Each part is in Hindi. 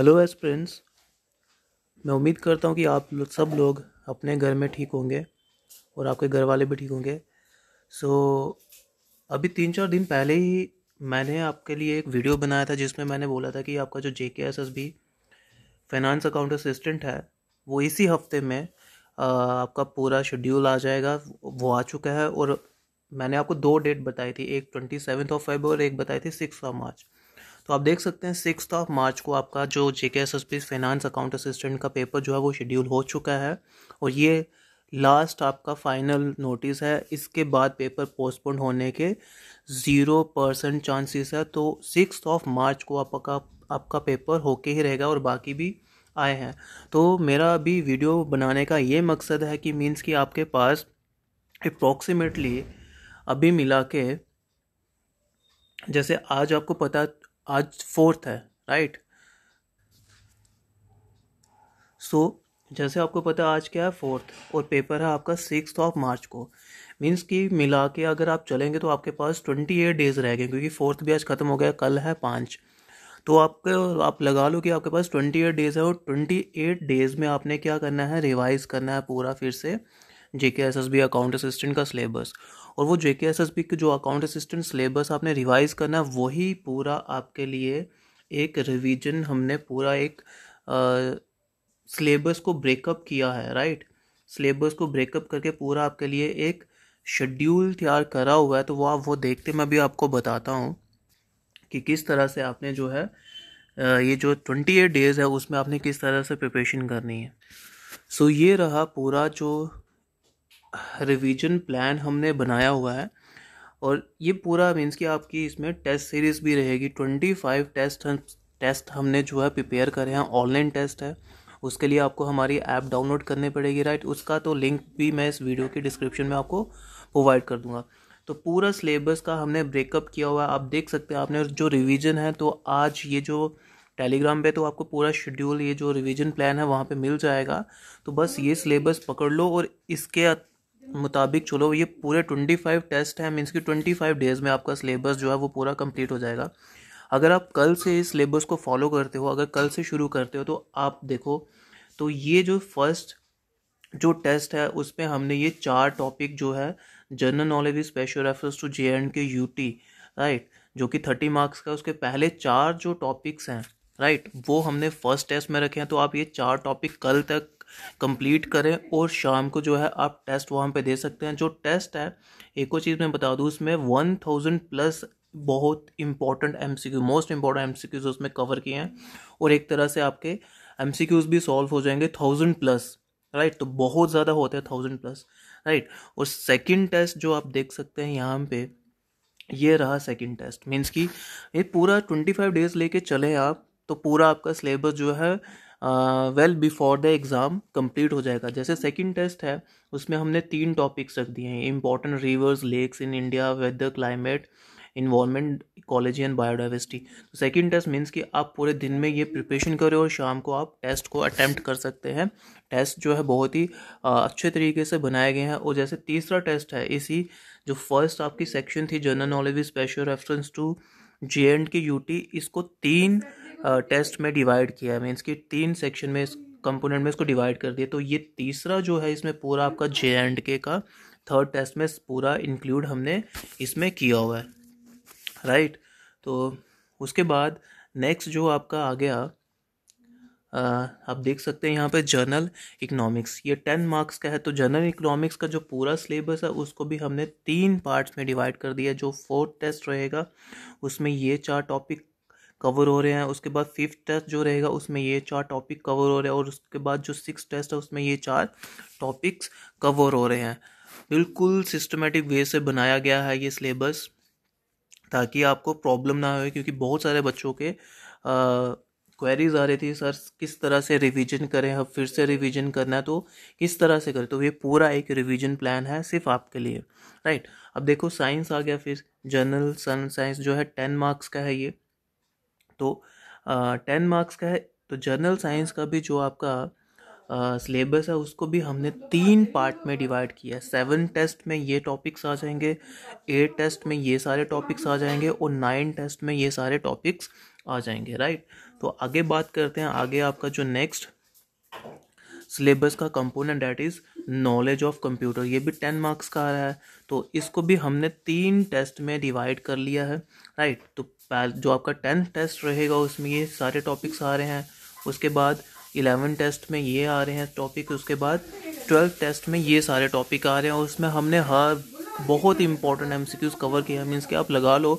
हेलो फ्रेंड्स मैं उम्मीद करता हूँ कि आप सब लोग अपने घर में ठीक होंगे और आपके घर वाले भी ठीक होंगे सो so, अभी तीन चार दिन पहले ही मैंने आपके लिए एक वीडियो बनाया था जिसमें मैंने बोला था कि आपका जो J K S S B finance account assistant है वो इसी हफ्ते में आपका पूरा शेड्यूल आ जाएगा वो आ चुका है और मैंने आपको दो डेट बताई थी एक ट्वेंटी सेवन्थ ऑफ फेबर और एक बताई थी सिक्स ऑफ मार्च तो आप देख सकते हैं सिक्स ऑफ मार्च को आपका जो J K S S P finance account assistant का पेपर जो है वो शेड्यूल हो चुका है और ये लास्ट आपका फाइनल नोटिस है इसके बाद पेपर पोस्टपोन होने के ज़ीरो परसेंट चांसेस है तो सिक्स ऑफ मार्च को आपका आपका पेपर होके ही रहेगा और बाकी भी आए हैं तो मेरा अभी वीडियो बनाने का ये मकसद है कि मीन्स कि आपके पास अप्रोक्सीमेटली अभी मिला के जैसे आज आपको पता आज फोर्थ है राइट सो so, जैसे आपको पता है आज क्या है फोर्थ और पेपर है आपका सिक्स ऑफ मार्च को मीन्स कि मिला के अगर आप चलेंगे तो आपके पास ट्वेंटी एट डेज रह गए क्योंकि फोर्थ भी आज ख़त्म हो गया कल है पाँच तो आपके आप लगा लो कि आपके पास ट्वेंटी एट डेज़ है और ट्वेंटी एट डेज़ में आपने क्या करना है रिवाइज़ करना है पूरा फिर से J K S S B account assistant का सिलेबस और वो J K S S B के जो अकाउंट असिस्टेंट सिलेबस आपने रिवाइज़ करना है वही पूरा आपके लिए एक रिवीजन हमने पूरा एक सिलेबस को ब्रेकअप किया है राइट सिलेबस को ब्रेकअप करके पूरा आपके लिए एक शेड्यूल तैयार करा हुआ है तो वो आप वो देखते मैं भी आपको बताता हूँ कि किस तरह से आपने जो है ये जो ट्वेंटी एट डेज़ है उसमें आपने किस तरह से प्रिपरेशन करनी है सो so, ये रहा पूरा जो रिवीजन प्लान हमने बनाया हुआ है और ये पूरा मीन्स कि आपकी इसमें टेस्ट सीरीज़ भी रहेगी ट्वेंटी फाइव टेस्ट हम टेस्ट हमने जो है प्रिपेयर करे हैं ऑनलाइन टेस्ट है उसके लिए आपको हमारी ऐप डाउनलोड करनी पड़ेगी राइट उसका तो लिंक भी मैं इस वीडियो के डिस्क्रिप्शन में आपको प्रोवाइड कर दूंगा तो पूरा सिलेबस का हमने ब्रेकअप किया हुआ है आप देख सकते हैं आपने जो रिवीजन है तो आज ये जो टेलीग्राम पे तो आपको पूरा शेड्यूल ये जो रिवीजन प्लान है वहाँ पे मिल जाएगा तो बस ये सिलेबस पकड़ लो और इसके मुताबिक चलो ये पूरे ट्वेंटी फाइव टेस्ट हैं मीन्स कि ट्वेंटी फाइव डेज़ में आपका सिलेबस जो है वो पूरा कंप्लीट हो जाएगा अगर आप कल से इस सिलेबस को फॉलो करते हो अगर कल से शुरू करते हो तो आप देखो तो ये जो फर्स्ट जो टेस्ट है उसमें हमने ये चार टॉपिक जो है general knowledge special refers to J and K U T right जो कि थर्टी मार्क्स का उसके पहले चार जो टॉपिक्स हैं राइट वो हमने फर्स्ट टेस्ट में रखे हैं तो आप ये चार टॉपिक कल तक कंप्लीट करें और शाम को जो है आप टेस्ट वहाँ पे दे सकते हैं जो टेस्ट है एक और चीज़ मैं बता दूँ उसमें वन थाउजेंड प्लस बहुत important M C Q most important M C Qs उसमें कवर किए हैं और एक तरह से आपके एम सी क्यूज भी सॉल्व हो जाएंगे थाउजेंड प्लस राइट तो बहुत ज़्यादा होते हैं थाउजेंड प्लस राइट और सेकेंड टेस्ट जो आप देख सकते हैं यहाँ पे ये रहा सेकेंड टेस्ट मीन्स कि ये पूरा ट्वेंटी फाइव डेज लेके चले आप तो पूरा आपका सिलेबस जो है well before the exam complete हो जाएगा जैसे सेकंड टेस्ट है उसमें हमने तीन टॉपिक्स रख दिए हैं important rivers lakes in India weather climate environment ecology and biodiversity second test means कि आप पूरे दिन में ये प्रिपरेशन करें और शाम को आप टेस्ट को अटैम्प्ट कर सकते हैं टेस्ट जो है बहुत ही अच्छे तरीके से बनाए गए हैं और जैसे तीसरा टेस्ट है इसी जो फर्स्ट आपकी सेक्शन थी general knowledge special reference to J and U UT इसको तीन टेस्ट में डिवाइड किया है मीन्स कि तीन सेक्शन में इस कंपोनेंट में इसको डिवाइड कर दिया तो ये तीसरा जो है इसमें पूरा आपका जे एंड के का थर्ड टेस्ट में पूरा इंक्लूड हमने इसमें किया हुआ है राइट तो उसके बाद नेक्स्ट जो आपका आ गया आप देख सकते हैं यहाँ पे जर्नल इकोनॉमिक्स ये टेन मार्क्स का है तो जर्नल इकोनॉमिक्स का जो पूरा सिलेबस है उसको भी हमने तीन पार्ट्स में डिवाइड कर दिया जो फोर्थ टेस्ट रहेगा उसमें ये चार टॉपिक कवर हो रहे हैं उसके बाद फिफ्थ टेस्ट जो रहेगा उसमें ये चार टॉपिक कवर हो रहे हैं और उसके बाद जो सिक्स टेस्ट है उसमें ये चार टॉपिक्स कवर हो रहे हैं बिल्कुल सिस्टमेटिक वे से बनाया गया है ये सिलेबस ताकि आपको प्रॉब्लम ना हो क्योंकि बहुत सारे बच्चों के क्वेरीज आ रही थी सर किस तरह से रिवीजन करें अब फिर से रिवीजन करना है तो किस तरह से करें तो ये पूरा एक रिवीजन प्लान है सिर्फ आपके लिए राइट अब देखो साइंस आ गया फिर जनरल सन साइंस जो है टेन मार्क्स का है ये तो टेन मार्क्स का है तो जर्नल साइंस का भी जो आपका सिलेबस है उसको भी हमने तीन पार्ट में डिवाइड किया है सेवन टेस्ट में ये टॉपिक्स आ जाएंगे एट टेस्ट में ये सारे टॉपिक्स आ जाएंगे और नाइन टेस्ट में ये सारे टॉपिक्स आ जाएंगे राइट तो आगे बात करते हैं आगे आपका जो नेक्स्ट सिलेबस का component that is knowledge of computer ये भी टेन मार्क्स का आ रहा है तो इसको भी हमने तीन टेस्ट में डिवाइड कर लिया है राइट तो जो आपका टेंथ टेस्ट रहेगा उसमें ये सारे टॉपिक्स आ रहे हैं उसके बाद इलेवन टेस्ट में ये आ रहे हैं टॉपिक उसके बाद ट्वेल्थ टेस्ट में ये सारे टॉपिक आ रहे हैं और उसमें हमने हर बहुत ही इंपॉर्टेंट एम सी कवर किया मीन्स कि आप लगा लो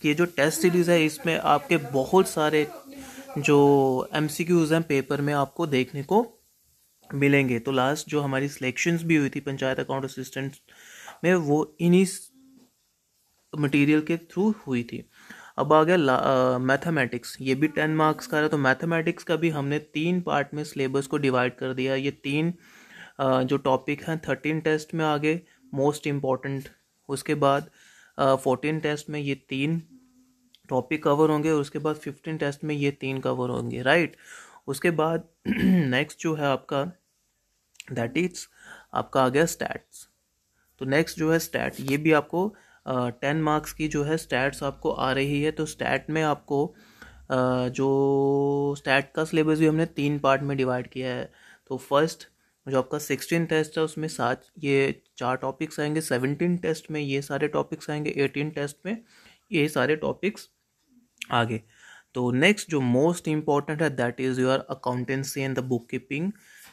कि ये जो टेस्ट सीरीज़ है इसमें आपके बहुत सारे जो एम सी क्यूज हैं पेपर में आपको देखने को मिलेंगे तो लास्ट जो हमारी सिलेक्शंस भी हुई थी पंचायत अकाउंट असिस्टेंट में वो इन्हीं मटेरियल के थ्रू हुई थी अब आ गया मैथमेटिक्स ये भी टेन मार्क्स का रहा तो मैथमेटिक्स का भी हमने तीन पार्ट में सिलेबस को डिवाइड कर दिया ये तीन uh, जो टॉपिक हैं थर्टीन टेस्ट में आगे मोस्ट इम्पॉर्टेंट उसके बाद फोर्टीन uh, टेस्ट में ये तीन टॉपिक कवर होंगे और उसके बाद फिफ्टीन टेस्ट में ये तीन कवर होंगे राइट उसके बाद नेक्स्ट जो है आपका दैट इज आपका आ गया स्टैट्स तो नेक्स्ट जो है स्टैट ये भी आपको टेन मार्क्स की जो है स्टैट्स आपको आ रही है तो स्टैट में आपको जो स्टैट का सिलेबस भी हमने तीन पार्ट में डिवाइड किया है तो फर्स्ट जो आपका सिक्सटीन टेस्ट है उसमें सात ये चार टॉपिक्स आएंगे सेवनटीन टेस्ट में ये सारे टॉपिक्स आएंगे एटीन टेस्ट में ये सारे टॉपिक्स आगे तो नेक्स्ट जो मोस्ट इम्पॉर्टेंट है that is your accountancy and the bookkeeping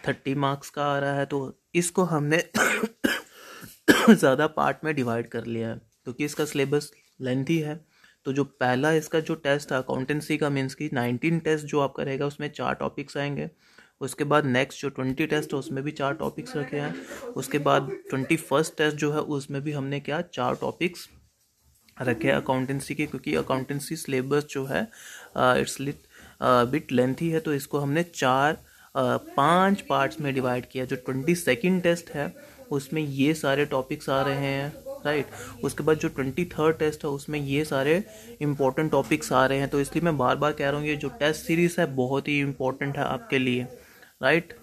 thirty marks का आ रहा है तो इसको हमने ज़्यादा पार्ट में डिवाइड कर लिया है क्योंकि इसका सिलेबस लेंथी है तो जो पहला इसका जो टेस्ट था अकाउंटेंसी का मीन्स की नाइनटीन टेस्ट जो आपका रहेगा उसमें चार टॉपिक्स आएंगे उसके बाद नेक्स्ट जो ट्वेंटी टेस्ट है उसमें भी चार टॉपिक्स रखे हैं उसके बाद ट्वेंटी फर्स्ट टेस्ट जो है उसमें भी हमने क्या चार टॉपिक्स रखे हैं अकाउंटेंसी के क्योंकि अकाउंटेंसी सिलेबस जो है इट्स लिट बिट लेंथी है तो इसको हमने चार पांच पार्ट्स में डिवाइड किया जो ट्वेंटी सेकेंड टेस्ट है उसमें ये सारे टॉपिक्स आ रहे हैं राइट उसके बाद जो ट्वेंटी थर्ड टेस्ट है उसमें ये सारे इंपॉर्टेंट टॉपिक्स आ रहे हैं तो इसलिए मैं बार बार कह रहा हूँ ये जो टेस्ट सीरीज़ है बहुत ही इंपॉर्टेंट है आपके लिए राइट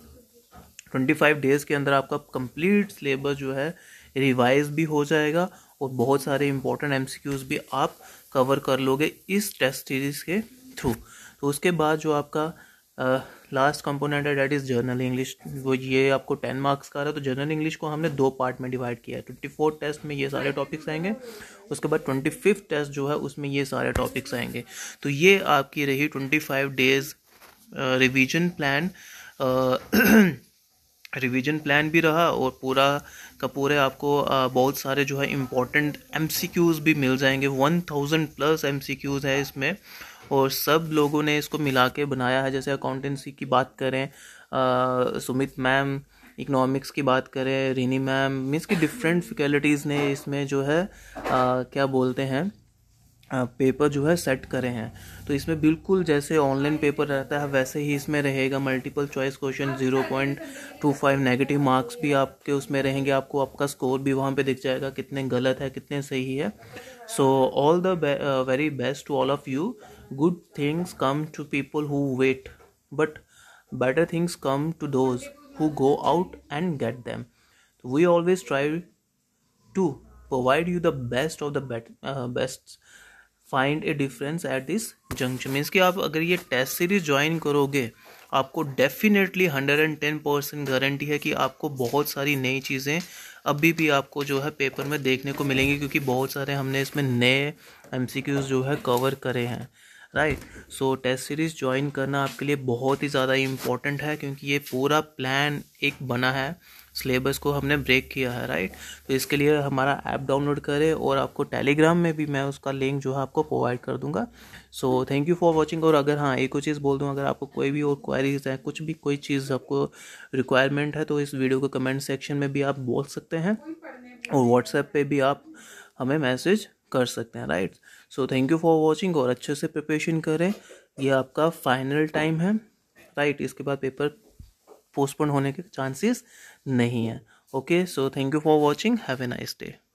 ट्वेंटी फाइव डेज़ के अंदर आपका कंप्लीट सिलेबस जो है रिवाइज भी हो जाएगा और बहुत सारे इंपॉर्टेंट एम भी आप कवर कर लोगे इस टेस्ट सीरीज़ के थ्रू तो उसके बाद जो आपका लास्ट uh, कंपोनेंट है डेट इज़ जर्नल इंग्लिश वो ये आपको टेन मार्क्स का रहा है तो जर्नल इंग्लिश को हमने दो पार्ट में डिवाइड किया है ट्वेंटी फोर्थ टेस्ट में ये सारे टॉपिक्स आएंगे उसके बाद ट्वेंटी फिफ्थ टेस्ट जो है उसमें ये सारे टॉपिक्स आएंगे तो ये आपकी रही twenty five days revision plan revision plan भी रहा और पूरा का पूरे आपको बहुत सारे जो है इम्पोर्टेंट एम भी मिल जाएंगे वन थाउजेंड प्लस एम है इसमें और सब लोगों ने इसको मिला के बनाया है जैसे अकाउंटेंसी की बात करें आ, सुमित मैम इकोनॉमिक्स की बात करें रीनी मैम मीन्स की डिफरेंट फैकल्टीज़ ने इसमें जो है आ, क्या बोलते हैं पेपर जो है सेट करे हैं तो इसमें बिल्कुल जैसे ऑनलाइन पेपर रहता है वैसे ही इसमें रहेगा multiple choice question zero point two five negative marks भी आपके उसमें रहेंगे आपको आपका स्कोर भी वहाँ पे दिख जाएगा कितने गलत है कितने सही है so all the very best to all of you good things come to people who wait but better things come to those who go out and get them we always try to provide you the best of the best find a difference at this junction means कि आप अगर ये टेस्ट सीरीज ज्वाइन करोगे आपको definitely hundred and ten percent guarantee है कि आपको बहुत सारी नई चीज़ें अभी भी आपको जो है पेपर में देखने को मिलेंगी क्योंकि बहुत सारे हमने इसमें नए एम जो है कवर करे हैं right so test series join करना आपके लिए बहुत ही ज़्यादा इम्पॉर्टेंट है क्योंकि ये पूरा प्लान एक बना है सिलेबस को हमने ब्रेक किया है राइट तो इसके लिए हमारा ऐप डाउनलोड करें और आपको टेलीग्राम में भी मैं उसका लिंक जो है आपको प्रोवाइड कर दूंगा so thank you for watching और अगर हाँ एक और चीज़ बोल दूँ अगर आपको कोई भी और क्वारीज है कुछ भी कोई चीज़ आपको रिक्वायरमेंट है तो इस वीडियो को कमेंट सेक्शन में भी आप बोल सकते हैं और व्हाट्सएप पर भी आप हमें मैसेज कर सकते हैं right so thank you for watching और अच्छे से प्रिपरेशन करें यह आपका फाइनल टाइम है राइट इसके बाद पेपर पोस्टपोन होने के चांसेस नहीं है okay so thank you for watching have a nice day